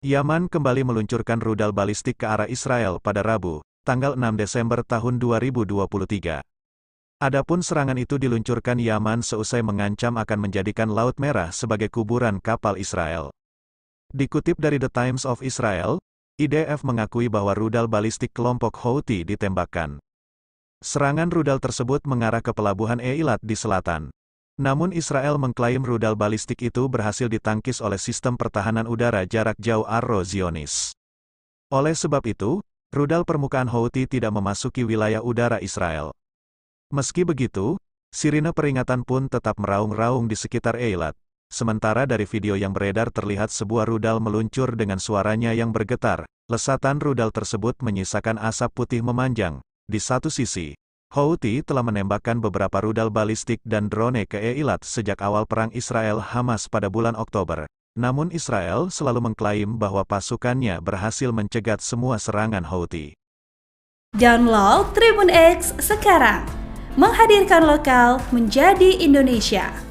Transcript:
Yaman kembali meluncurkan rudal balistik ke arah Israel pada Rabu, tanggal 6 Desember tahun 2023. Adapun serangan itu diluncurkan Yaman seusai mengancam akan menjadikan Laut Merah sebagai kuburan kapal Israel. Dikutip dari The Times of Israel, IDF mengakui bahwa rudal balistik kelompok Houthi ditembakkan. Serangan rudal tersebut mengarah ke pelabuhan Eilat di selatan. Namun Israel mengklaim rudal balistik itu berhasil ditangkis oleh sistem pertahanan udara jarak jauh Arro Zionis. Oleh sebab itu, rudal permukaan Houthi tidak memasuki wilayah udara Israel. Meski begitu, sirine peringatan pun tetap meraung-raung di sekitar Eilat. Sementara dari video yang beredar terlihat sebuah rudal meluncur dengan suaranya yang bergetar, lesatan rudal tersebut menyisakan asap putih memanjang. Di satu sisi, Houthi telah menembakkan beberapa rudal balistik dan drone ke Eilat sejak awal perang Israel-Hamas pada bulan Oktober. Namun Israel selalu mengklaim bahwa pasukannya berhasil mencegat semua serangan Houthi. Download Tribun X sekarang. Menghadirkan lokal menjadi Indonesia.